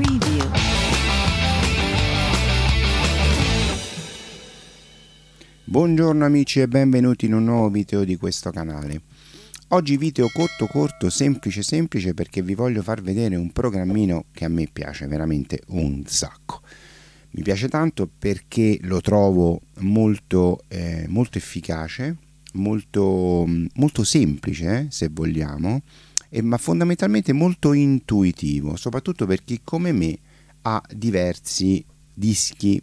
Preview. Buongiorno amici e benvenuti in un nuovo video di questo canale. Oggi video corto corto, semplice semplice perché vi voglio far vedere un programmino che a me piace veramente un sacco. Mi piace tanto perché lo trovo molto, eh, molto efficace, molto, molto semplice eh, se vogliamo, eh, ma fondamentalmente molto intuitivo, soprattutto per chi come me ha diversi dischi,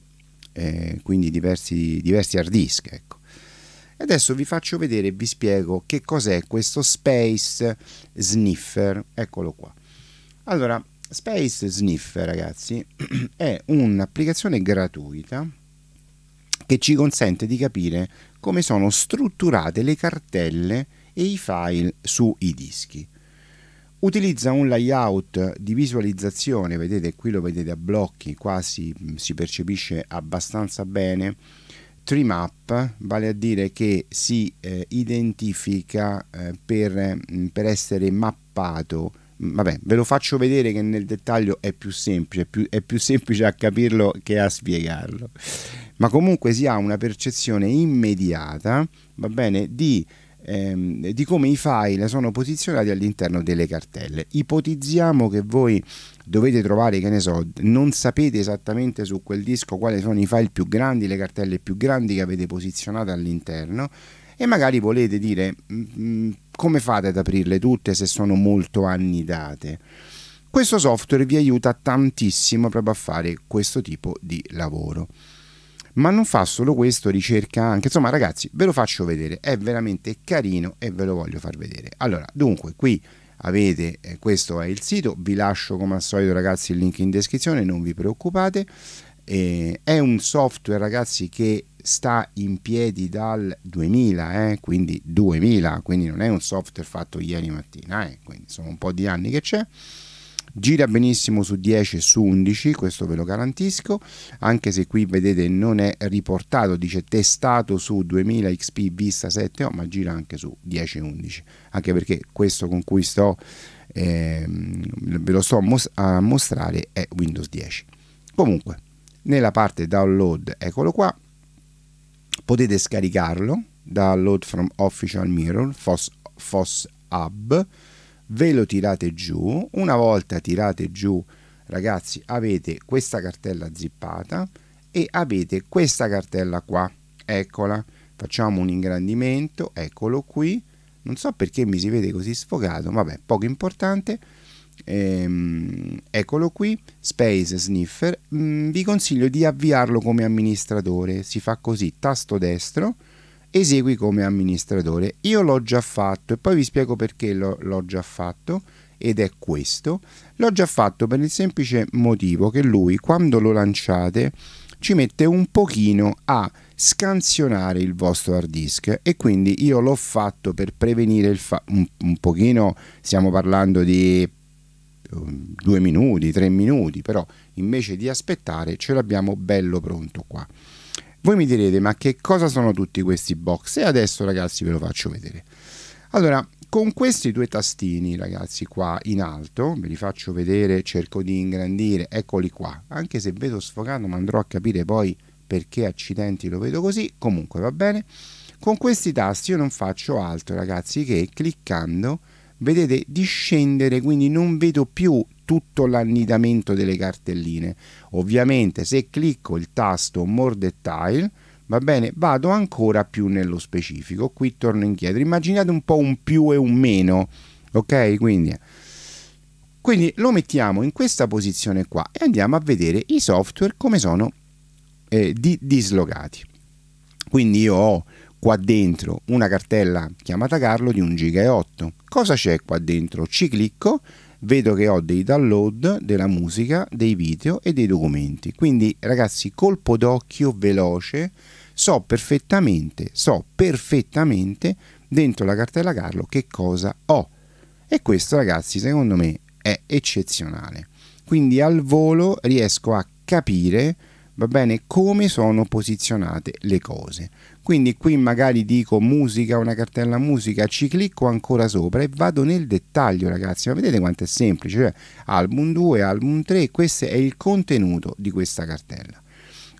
eh, quindi diversi, diversi hard disk. Ecco. Adesso vi faccio vedere e vi spiego che cos'è questo Space Sniffer, eccolo qua. Allora, Space Sniffer, ragazzi, è un'applicazione gratuita che ci consente di capire come sono strutturate le cartelle e i file sui dischi utilizza un layout di visualizzazione, vedete qui lo vedete a blocchi, quasi mm, si percepisce abbastanza bene, tree map, vale a dire che si eh, identifica eh, per, mm, per, essere mappato mm, Vabbè, ve lo faccio vedere che nel dettaglio è più semplice, più, è più semplice a capirlo che a spiegarlo. Ma comunque si ha una percezione immediata, va bene, di ehm, di come i file sono posizionati all'interno delle cartelle. Ipotizziamo che voi dovete trovare, che ne so, non sapete esattamente su quel disco quali sono i file più grandi, le cartelle più grandi che avete posizionato all'interno e magari volete dire mh, mm, mm, come fate ad aprirle tutte se sono molto annidate. Questo software vi aiuta tantissimo proprio a fare questo tipo di lavoro ma non fa solo questo, ricerca anche, insomma ragazzi ve lo faccio vedere, è veramente carino e ve lo voglio far vedere. Allora, dunque qui avete, eh, questo è il sito, vi lascio come al solito ragazzi il link in descrizione, non vi preoccupate, eh, è un software ragazzi che sta in piedi dal 2000, eh, quindi 2000, quindi non è un software fatto ieri mattina, eh, quindi sono un po' di anni che c'è gira benissimo su 10 e su 11 questo ve lo garantisco anche se qui vedete non è riportato dice testato su 2000 xp vista 7 oh, ma gira anche su 10 e 11 anche perché questo con cui sto eh, ve lo sto a mostrare è windows 10 comunque nella parte download eccolo qua potete scaricarlo download from official mirror FOSS, FOSS hub ve lo tirate giù, una volta tirate giù ragazzi avete questa cartella zippata e avete questa cartella qua, eccola, facciamo un ingrandimento, eccolo qui, non so perché mi si vede così sfogato, vabbè, poco importante, ehm, eccolo qui, Space Sniffer, mm, vi consiglio di avviarlo come amministratore, si fa così, tasto destro, esegui come amministratore. Io l'ho già fatto e poi vi spiego perché l'ho già fatto ed è questo. L'ho già fatto per il semplice motivo che lui quando lo lanciate ci mette un pochino a scansionare il vostro hard disk e quindi io l'ho fatto per prevenire il fatto un, un pochino stiamo parlando di um, due minuti, tre minuti, però invece di aspettare ce l'abbiamo bello pronto qua. Voi mi direte, ma che cosa sono tutti questi box? E adesso ragazzi ve lo faccio vedere. Allora, con questi due tastini ragazzi qua in alto, ve li faccio vedere, cerco di ingrandire, eccoli qua. Anche se vedo sfocato ma andrò a capire poi perché accidenti lo vedo così, comunque va bene. Con questi tasti io non faccio altro ragazzi che cliccando vedete discendere, quindi non vedo più tutto l'annidamento delle cartelline. Ovviamente se clicco il tasto More Detail, va bene, vado ancora più nello specifico, qui torno indietro. Immaginate un po' un più e un meno, ok? Quindi, quindi lo mettiamo in questa posizione qua e andiamo a vedere i software come sono eh, di dislocati. Quindi io ho qua dentro una cartella chiamata Carlo di 1 giga e 8. Cosa c'è qua dentro? Ci clicco vedo che ho dei download della musica, dei video e dei documenti. Quindi ragazzi, colpo d'occhio veloce, so perfettamente, so perfettamente dentro la cartella Carlo che cosa ho. E questo ragazzi, secondo me è eccezionale. Quindi al volo riesco a capire va bene come sono posizionate le cose quindi qui magari dico musica, una cartella musica, ci clicco ancora sopra e vado nel dettaglio ragazzi, ma vedete quanto è semplice, cioè album 2, album 3, questo è il contenuto di questa cartella.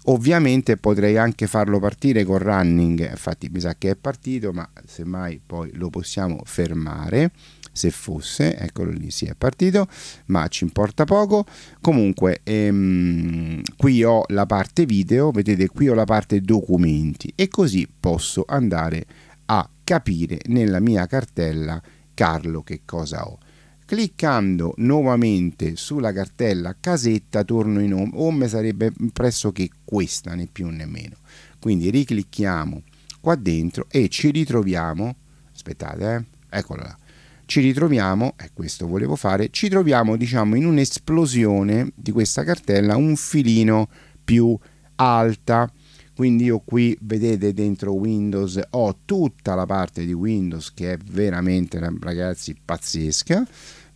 Ovviamente potrei anche farlo partire con running, infatti mi sa che è partito, ma semmai poi lo possiamo fermare se fosse, eccolo lì, si sì, è partito, ma ci importa poco. Comunque, ehm, qui ho la parte video, vedete qui ho la parte documenti e così posso andare a capire nella mia cartella Carlo che cosa ho. Cliccando nuovamente sulla cartella casetta torno in home, home sarebbe pressoché questa, né più né meno. Quindi riclicchiamo qua dentro e ci ritroviamo, aspettate, eh, eccola là, ci ritroviamo, e questo volevo fare, ci troviamo diciamo in un'esplosione di questa cartella un filino più alta. Quindi io qui vedete dentro Windows ho tutta la parte di Windows che è veramente ragazzi pazzesca.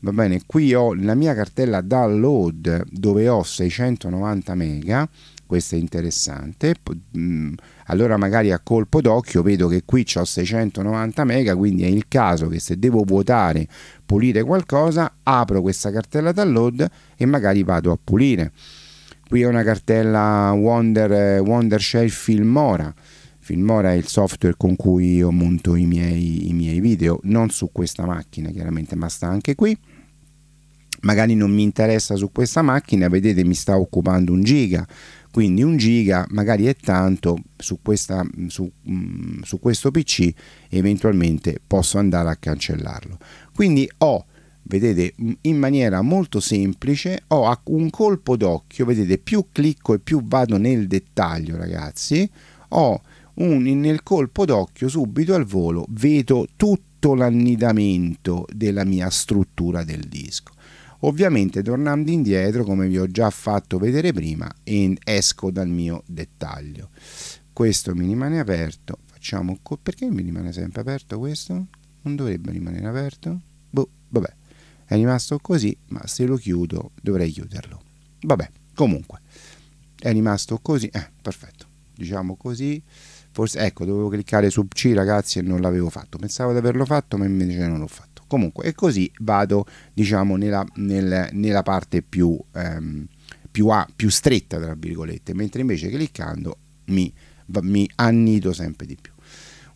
Va bene, qui ho la mia cartella download dove ho 690 mega, questo è interessante. P mm, allora magari a colpo d'occhio vedo che qui ho 690 mega quindi è il caso che se devo vuotare pulire qualcosa apro questa cartella download e magari vado a pulire qui è una cartella Wonder, Wondershell Filmora Filmora è il software con cui io monto i miei, i miei video non su questa macchina chiaramente ma sta anche qui magari non mi interessa su questa macchina vedete mi sta occupando un giga quindi un giga magari è tanto su, questa, su, mm, su questo pc eventualmente posso andare a cancellarlo quindi ho vedete mm, in maniera molto semplice ho un colpo d'occhio vedete più clicco e più vado nel dettaglio ragazzi ho un, nel colpo d'occhio subito al volo vedo tutto l'annidamento della mia struttura del disco Ovviamente tornando indietro, come vi ho già fatto vedere prima, esco dal mio dettaglio. Questo mi rimane aperto. Facciamo perché mi rimane sempre aperto questo? Non dovrebbe rimanere aperto? Boh, vabbè. È rimasto così, ma se lo chiudo dovrei chiuderlo. Vabbè, comunque. È rimasto così, eh, perfetto. Diciamo così. Forse ecco, dovevo cliccare su C, ragazzi, e non l'avevo fatto. Pensavo di averlo fatto, ma invece non l'ho fatto comunque e così vado diciamo nella, nel, nella parte più, ehm, più, a, più stretta tra virgolette mentre invece cliccando mi, mi annido sempre di più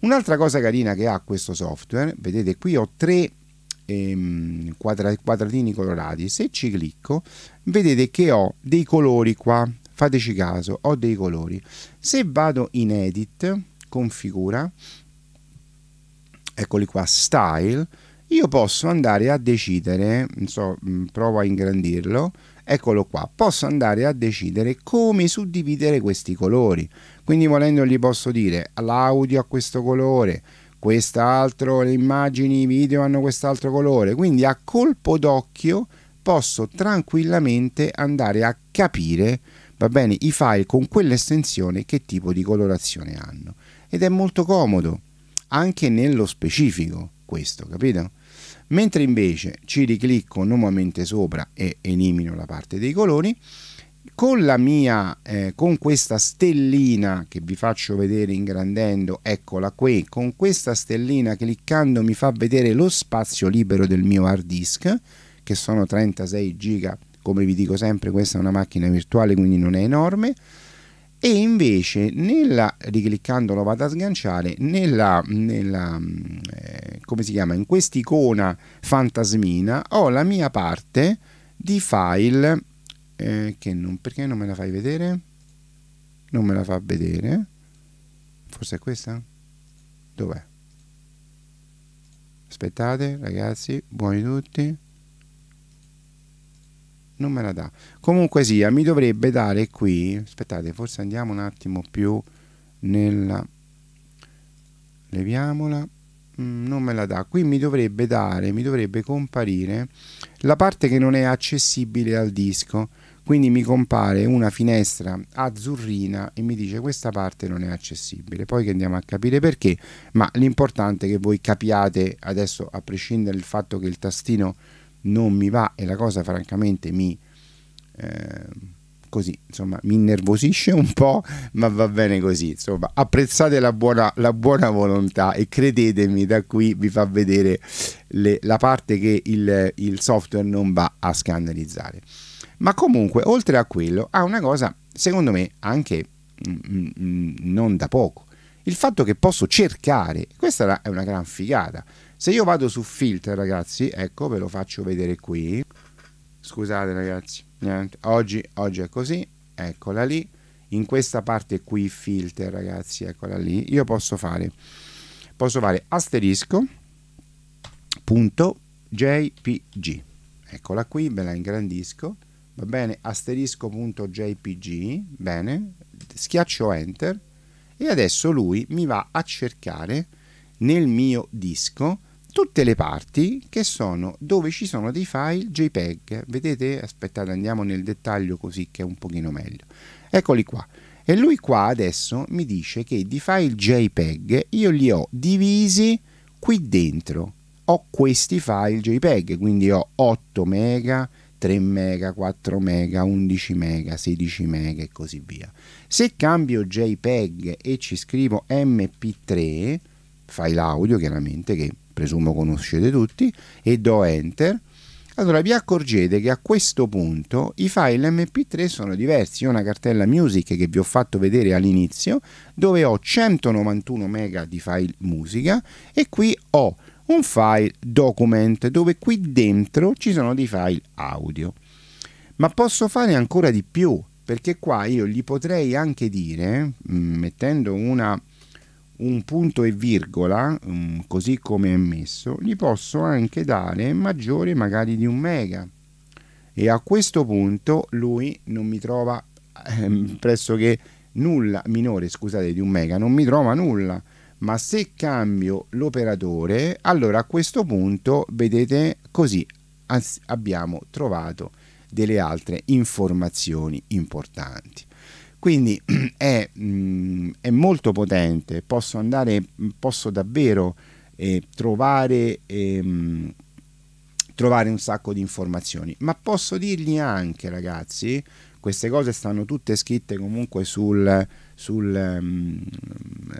un'altra cosa carina che ha questo software vedete qui ho tre ehm, quadrat quadratini colorati se ci clicco vedete che ho dei colori qua fateci caso ho dei colori se vado in edit configura eccoli qua style io posso andare a decidere, so, mm, provo a ingrandirlo, eccolo qua, posso andare a decidere come suddividere questi colori. Quindi volendo posso dire l'audio ha questo colore, quest'altro, le immagini, i video hanno quest'altro colore. Quindi a colpo d'occhio posso tranquillamente andare a capire va bene, i file con quell'estensione che tipo di colorazione hanno. Ed è molto comodo, anche nello specifico questo, capito? Mentre invece ci riclicco nuovamente sopra e elimino la parte dei colori, con la mia eh, con questa stellina che vi faccio vedere ingrandendo eccola qui con questa stellina cliccando mi fa vedere lo spazio libero del mio hard disk che sono 36 giga come vi dico sempre questa è una macchina virtuale quindi non è enorme e invece nella, ricliccandolo vado a sganciare nella, nella mm, eh, come si chiama in quest'icona fantasmina ho la mia parte di file eh, che non perché non me la fai vedere non me la fa vedere forse è questa dov'è aspettate ragazzi buoni tutti non me la dà. Comunque sia, mi dovrebbe dare qui, aspettate, forse andiamo un attimo più nella... Leviamola. Mm, non me la dà. Qui mi dovrebbe dare, mi dovrebbe comparire la parte che non è accessibile al disco. Quindi mi compare una finestra azzurrina e mi dice questa parte non è accessibile. Poi che andiamo a capire perché, ma l'importante è che voi capiate adesso, a prescindere dal fatto che il tastino non mi va e la cosa francamente mi... Eh, così, insomma, mi innervosisce un po', ma va bene così. Insomma, apprezzate la buona, la buona volontà e credetemi, da qui vi fa vedere le, la parte che il, il, software non va a scandalizzare. Ma comunque, oltre a quello, ha una cosa, secondo me, anche mh, mm, mh, mm, mm, non da poco. Il fatto che posso cercare, questa è una gran figata, se io vado su filter, ragazzi, ecco, ve lo faccio vedere qui. Scusate, ragazzi, niente. Oggi, oggi è così, eccola lì. In questa parte qui, filter, ragazzi, eccola lì. Io posso fare, posso fare asterisco, punto, jpg. Eccola qui, ve la ingrandisco. Va bene, asterisco.jpg, bene, schiaccio enter e adesso lui mi va a cercare nel mio disco tutte le parti che sono dove ci sono dei file JPEG. Vedete? Aspettate, andiamo nel dettaglio così che è un pochino meglio. Eccoli qua. E lui qua adesso mi dice che di file JPEG io li ho divisi qui dentro. Ho questi file JPEG, quindi ho 8 mega, 3 mega, 4 mega, 11 mega, 16 mega e così via. Se cambio JPEG e ci scrivo mp3, file audio chiaramente che presumo conoscete tutti, e do Enter, allora vi accorgete che a questo punto i file mp3 sono diversi. Io ho una cartella music che vi ho fatto vedere all'inizio, dove ho 191 mega di file musica e qui ho un file document dove qui dentro ci sono dei file audio. Ma posso fare ancora di più, perché qua io gli potrei anche dire, mm, mettendo una un punto e virgola, mm, così come è messo, gli posso anche dare maggiore magari di un mega. E a questo punto lui non mi trova eh, pressoché nulla, minore scusate di un mega, non mi trova nulla. Ma se cambio l'operatore, allora a questo punto vedete così abbiamo trovato delle altre informazioni importanti. Quindi è, mm, è molto potente, posso, andare, mm, posso davvero eh, trovare, ehm, trovare un sacco di informazioni, ma posso dirgli anche ragazzi, queste cose stanno tutte scritte comunque sul, sul, mm,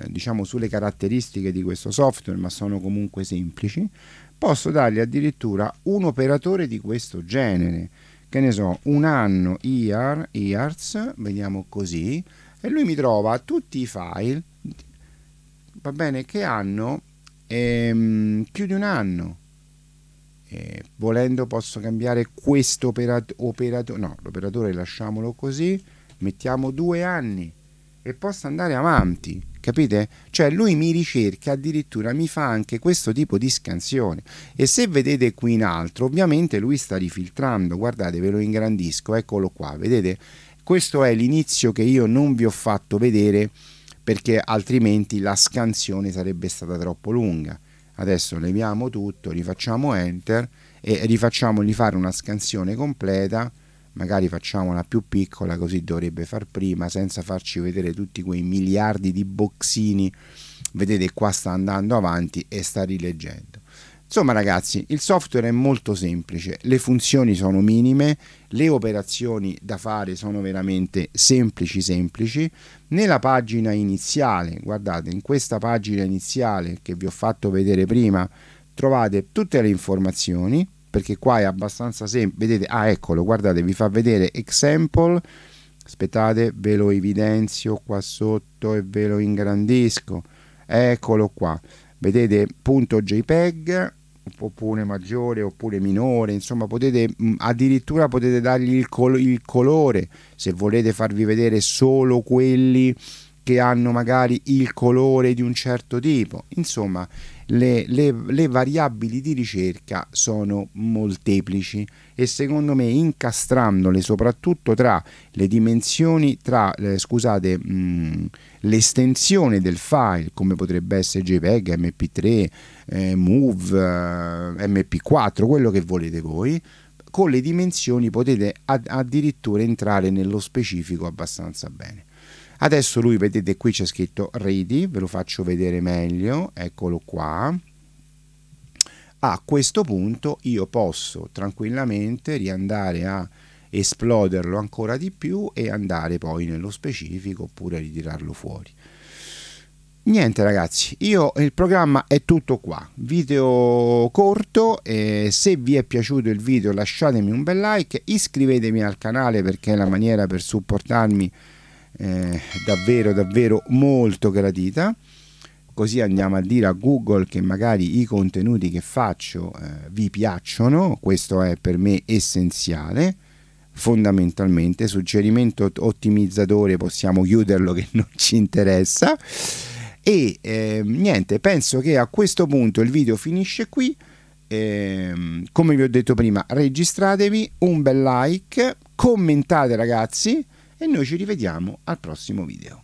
diciamo, sulle caratteristiche di questo software, ma sono comunque semplici, posso dargli addirittura un operatore di questo genere che ne so, un anno year, years, vediamo così, e lui mi trova tutti i file, va bene, che hanno ehm, più di un anno. Eh, volendo posso cambiare questo operatore, operato no, l'operatore lasciamolo così, mettiamo due anni e possa andare avanti, capite? Cioè lui mi ricerca, addirittura mi fa anche questo tipo di scansione. E se vedete qui in alto, ovviamente lui sta rifiltrando, guardate, ve lo ingrandisco, eccolo qua, vedete? Questo è l'inizio che io non vi ho fatto vedere perché altrimenti la scansione sarebbe stata troppo lunga. Adesso leviamo tutto, rifacciamo Enter e rifacciamogli fare una scansione completa magari facciamola più piccola così dovrebbe far prima senza farci vedere tutti quei miliardi di boxini vedete qua sta andando avanti e sta rileggendo insomma ragazzi il software è molto semplice le funzioni sono minime le operazioni da fare sono veramente semplici semplici nella pagina iniziale guardate in questa pagina iniziale che vi ho fatto vedere prima trovate tutte le informazioni perché qua è abbastanza semplice vedete ah eccolo guardate vi fa vedere example aspettate ve lo evidenzio qua sotto e ve lo ingrandisco eccolo qua vedete punto jpeg oppure maggiore oppure minore insomma potete addirittura potete dargli il, col il colore se volete farvi vedere solo quelli che hanno magari il colore di un certo tipo. Insomma, le, le, le, variabili di ricerca sono molteplici e secondo me incastrandole soprattutto tra le dimensioni, tra eh, scusate, mh, mm, l'estensione del file come potrebbe essere JPEG, MP3, eh, MOV, eh, MP4, quello che volete voi, con le dimensioni potete ad, addirittura entrare nello specifico abbastanza bene. Adesso lui, vedete qui c'è scritto Ready, ve lo faccio vedere meglio, eccolo qua. A questo punto io posso tranquillamente riandare a esploderlo ancora di più e andare poi nello specifico oppure ritirarlo fuori. Niente ragazzi, io, il programma è tutto qua, video corto, eh, se vi è piaciuto il video lasciatemi un bel like, iscrivetevi al canale perché è la maniera per supportarmi eh, davvero davvero molto gradita così andiamo a dire a Google che magari i contenuti che faccio eh, vi piacciono, questo è per me essenziale, fondamentalmente suggerimento ottimizzatore possiamo chiuderlo che non ci interessa e eh, niente, penso che a questo punto il video finisce qui. Eh, come vi ho detto prima, registratevi, un bel like, commentate ragazzi e noi ci rivediamo al prossimo video.